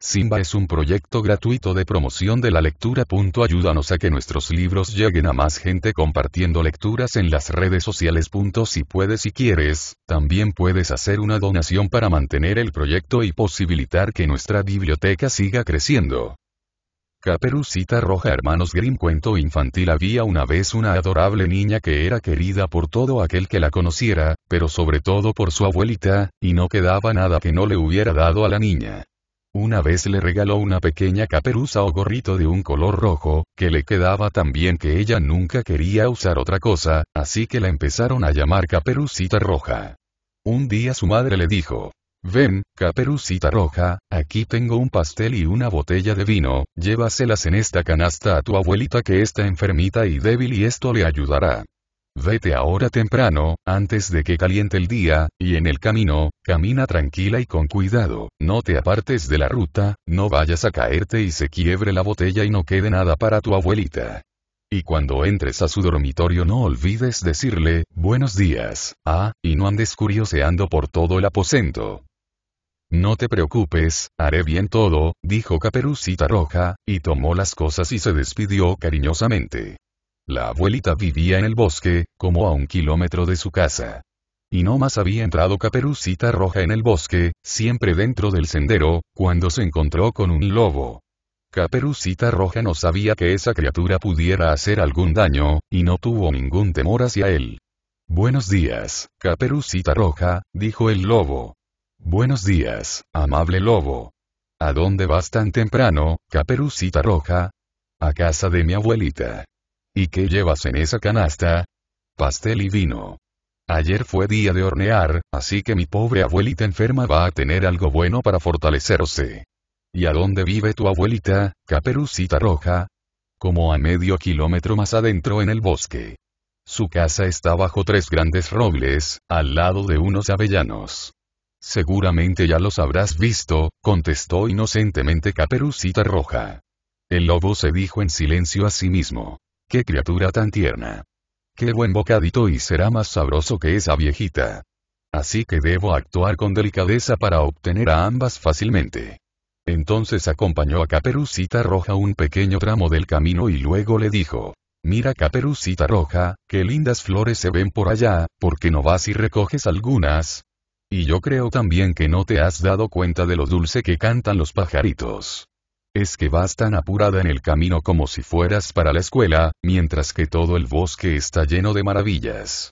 Simba es un proyecto gratuito de promoción de la lectura. Ayúdanos a que nuestros libros lleguen a más gente compartiendo lecturas en las redes sociales. Si puedes y quieres, también puedes hacer una donación para mantener el proyecto y posibilitar que nuestra biblioteca siga creciendo. Caperucita Roja Hermanos Grimm Cuento infantil Había una vez una adorable niña que era querida por todo aquel que la conociera, pero sobre todo por su abuelita, y no quedaba nada que no le hubiera dado a la niña. Una vez le regaló una pequeña caperuza o gorrito de un color rojo, que le quedaba tan bien que ella nunca quería usar otra cosa, así que la empezaron a llamar caperucita roja. Un día su madre le dijo, Ven, caperucita roja, aquí tengo un pastel y una botella de vino, llévaselas en esta canasta a tu abuelita que está enfermita y débil y esto le ayudará. Vete ahora temprano, antes de que caliente el día, y en el camino, camina tranquila y con cuidado, no te apartes de la ruta, no vayas a caerte y se quiebre la botella y no quede nada para tu abuelita. Y cuando entres a su dormitorio no olvides decirle, buenos días, ah, y no andes curioseando por todo el aposento. No te preocupes, haré bien todo, dijo Caperucita Roja, y tomó las cosas y se despidió cariñosamente. La abuelita vivía en el bosque, como a un kilómetro de su casa. Y no más había entrado Caperucita Roja en el bosque, siempre dentro del sendero, cuando se encontró con un lobo. Caperucita Roja no sabía que esa criatura pudiera hacer algún daño, y no tuvo ningún temor hacia él. Buenos días, Caperucita Roja, dijo el lobo. Buenos días, amable lobo. ¿A dónde vas tan temprano, Caperucita Roja? A casa de mi abuelita. ¿Y qué llevas en esa canasta? Pastel y vino. Ayer fue día de hornear, así que mi pobre abuelita enferma va a tener algo bueno para fortalecerse. ¿Y a dónde vive tu abuelita, caperucita roja? Como a medio kilómetro más adentro en el bosque. Su casa está bajo tres grandes robles, al lado de unos avellanos. Seguramente ya los habrás visto, contestó inocentemente Caperucita Roja. El lobo se dijo en silencio a sí mismo. ¡Qué criatura tan tierna! ¡Qué buen bocadito y será más sabroso que esa viejita! Así que debo actuar con delicadeza para obtener a ambas fácilmente. Entonces acompañó a Caperucita Roja un pequeño tramo del camino y luego le dijo, Mira Caperucita Roja, qué lindas flores se ven por allá, ¿por qué no vas y recoges algunas? Y yo creo también que no te has dado cuenta de lo dulce que cantan los pajaritos es que vas tan apurada en el camino como si fueras para la escuela, mientras que todo el bosque está lleno de maravillas.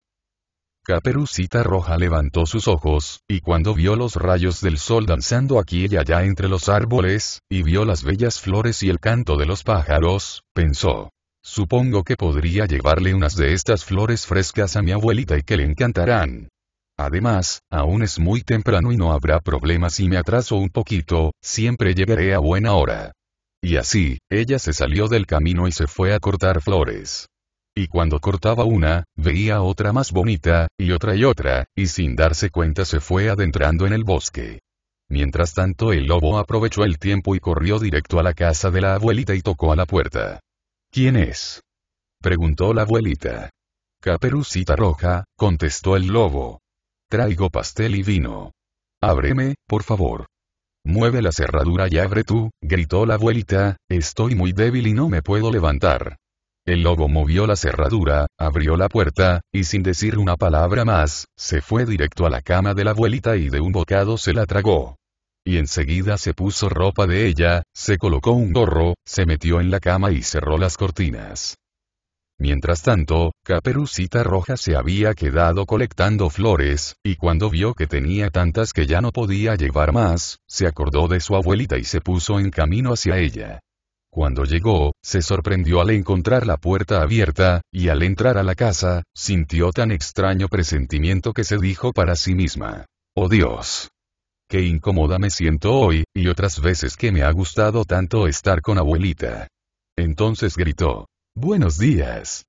Caperucita Roja levantó sus ojos, y cuando vio los rayos del sol danzando aquí y allá entre los árboles, y vio las bellas flores y el canto de los pájaros, pensó. Supongo que podría llevarle unas de estas flores frescas a mi abuelita y que le encantarán. Además, aún es muy temprano y no habrá problema si me atraso un poquito, siempre llegaré a buena hora. Y así, ella se salió del camino y se fue a cortar flores. Y cuando cortaba una, veía otra más bonita, y otra y otra, y sin darse cuenta se fue adentrando en el bosque. Mientras tanto el lobo aprovechó el tiempo y corrió directo a la casa de la abuelita y tocó a la puerta. ¿Quién es? preguntó la abuelita. Caperucita Roja, contestó el lobo. Traigo pastel y vino. Ábreme, por favor. Mueve la cerradura y abre tú, gritó la abuelita, estoy muy débil y no me puedo levantar. El lobo movió la cerradura, abrió la puerta, y sin decir una palabra más, se fue directo a la cama de la abuelita y de un bocado se la tragó. Y enseguida se puso ropa de ella, se colocó un gorro, se metió en la cama y cerró las cortinas. Mientras tanto, Caperucita Roja se había quedado colectando flores, y cuando vio que tenía tantas que ya no podía llevar más, se acordó de su abuelita y se puso en camino hacia ella. Cuando llegó, se sorprendió al encontrar la puerta abierta, y al entrar a la casa, sintió tan extraño presentimiento que se dijo para sí misma, ¡Oh Dios! ¡Qué incómoda me siento hoy, y otras veces que me ha gustado tanto estar con abuelita! Entonces gritó, Buenos días.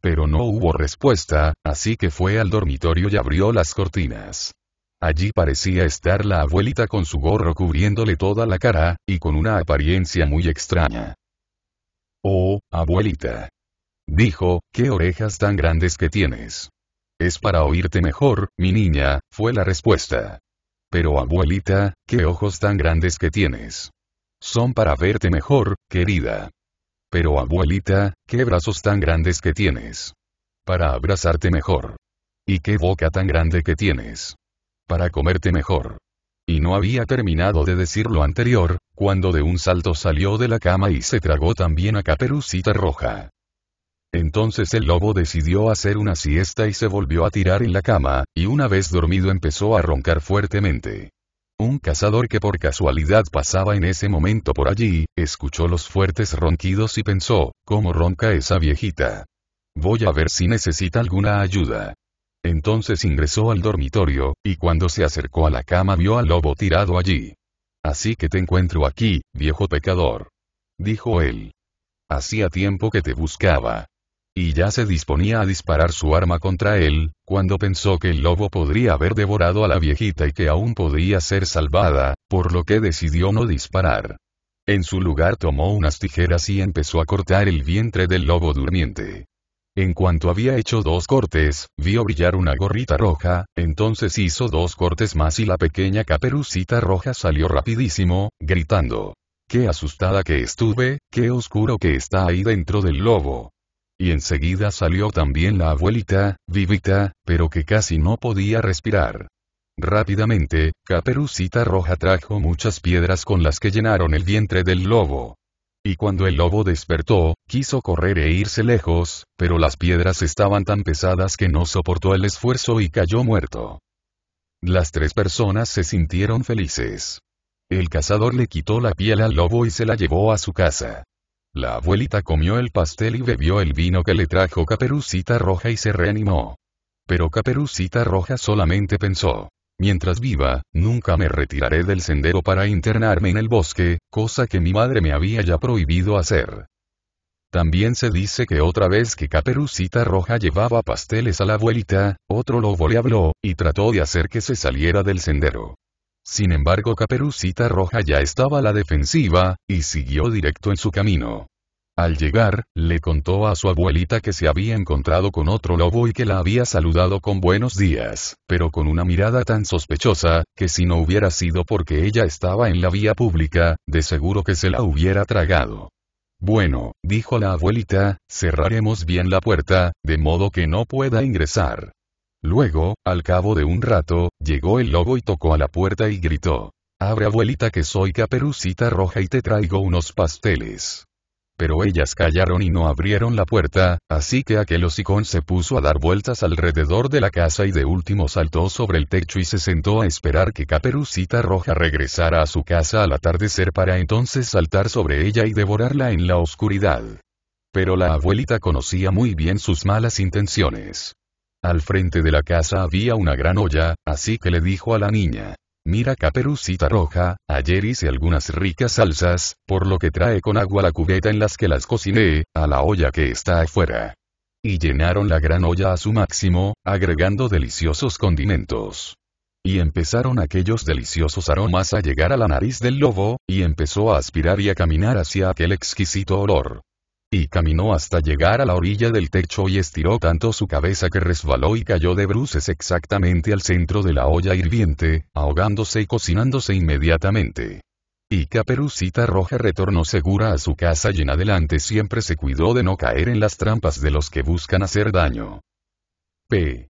Pero no hubo respuesta, así que fue al dormitorio y abrió las cortinas. Allí parecía estar la abuelita con su gorro cubriéndole toda la cara, y con una apariencia muy extraña. Oh, abuelita. Dijo, qué orejas tan grandes que tienes. Es para oírte mejor, mi niña, fue la respuesta. Pero abuelita, qué ojos tan grandes que tienes. Son para verte mejor, querida. Pero abuelita, qué brazos tan grandes que tienes. Para abrazarte mejor. Y qué boca tan grande que tienes. Para comerte mejor. Y no había terminado de decir lo anterior, cuando de un salto salió de la cama y se tragó también a Caperucita Roja. Entonces el lobo decidió hacer una siesta y se volvió a tirar en la cama, y una vez dormido empezó a roncar fuertemente. Un cazador que por casualidad pasaba en ese momento por allí, escuchó los fuertes ronquidos y pensó, ¿cómo ronca esa viejita? Voy a ver si necesita alguna ayuda. Entonces ingresó al dormitorio, y cuando se acercó a la cama vio al lobo tirado allí. Así que te encuentro aquí, viejo pecador. Dijo él. Hacía tiempo que te buscaba y ya se disponía a disparar su arma contra él, cuando pensó que el lobo podría haber devorado a la viejita y que aún podía ser salvada, por lo que decidió no disparar. En su lugar tomó unas tijeras y empezó a cortar el vientre del lobo durmiente. En cuanto había hecho dos cortes, vio brillar una gorrita roja, entonces hizo dos cortes más y la pequeña caperucita roja salió rapidísimo, gritando. ¡Qué asustada que estuve, qué oscuro que está ahí dentro del lobo! y enseguida salió también la abuelita, vivita, pero que casi no podía respirar. Rápidamente, Caperucita Roja trajo muchas piedras con las que llenaron el vientre del lobo. Y cuando el lobo despertó, quiso correr e irse lejos, pero las piedras estaban tan pesadas que no soportó el esfuerzo y cayó muerto. Las tres personas se sintieron felices. El cazador le quitó la piel al lobo y se la llevó a su casa. La abuelita comió el pastel y bebió el vino que le trajo Caperucita Roja y se reanimó. Pero Caperucita Roja solamente pensó, Mientras viva, nunca me retiraré del sendero para internarme en el bosque, cosa que mi madre me había ya prohibido hacer. También se dice que otra vez que Caperucita Roja llevaba pasteles a la abuelita, otro lobo le habló, y trató de hacer que se saliera del sendero. Sin embargo Caperucita Roja ya estaba a la defensiva, y siguió directo en su camino. Al llegar, le contó a su abuelita que se había encontrado con otro lobo y que la había saludado con buenos días, pero con una mirada tan sospechosa, que si no hubiera sido porque ella estaba en la vía pública, de seguro que se la hubiera tragado. Bueno, dijo la abuelita, cerraremos bien la puerta, de modo que no pueda ingresar. Luego, al cabo de un rato, llegó el lobo y tocó a la puerta y gritó. Abre abuelita que soy caperucita roja y te traigo unos pasteles. Pero ellas callaron y no abrieron la puerta, así que aquel hocicón se puso a dar vueltas alrededor de la casa y de último saltó sobre el techo y se sentó a esperar que Caperucita Roja regresara a su casa al atardecer para entonces saltar sobre ella y devorarla en la oscuridad. Pero la abuelita conocía muy bien sus malas intenciones. Al frente de la casa había una gran olla, así que le dijo a la niña, Mira caperucita roja, ayer hice algunas ricas salsas, por lo que trae con agua la cubeta en las que las cociné, a la olla que está afuera. Y llenaron la gran olla a su máximo, agregando deliciosos condimentos. Y empezaron aquellos deliciosos aromas a llegar a la nariz del lobo, y empezó a aspirar y a caminar hacia aquel exquisito olor y caminó hasta llegar a la orilla del techo y estiró tanto su cabeza que resbaló y cayó de bruces exactamente al centro de la olla hirviente, ahogándose y cocinándose inmediatamente. Y Caperucita Roja retornó segura a su casa y en adelante siempre se cuidó de no caer en las trampas de los que buscan hacer daño. P.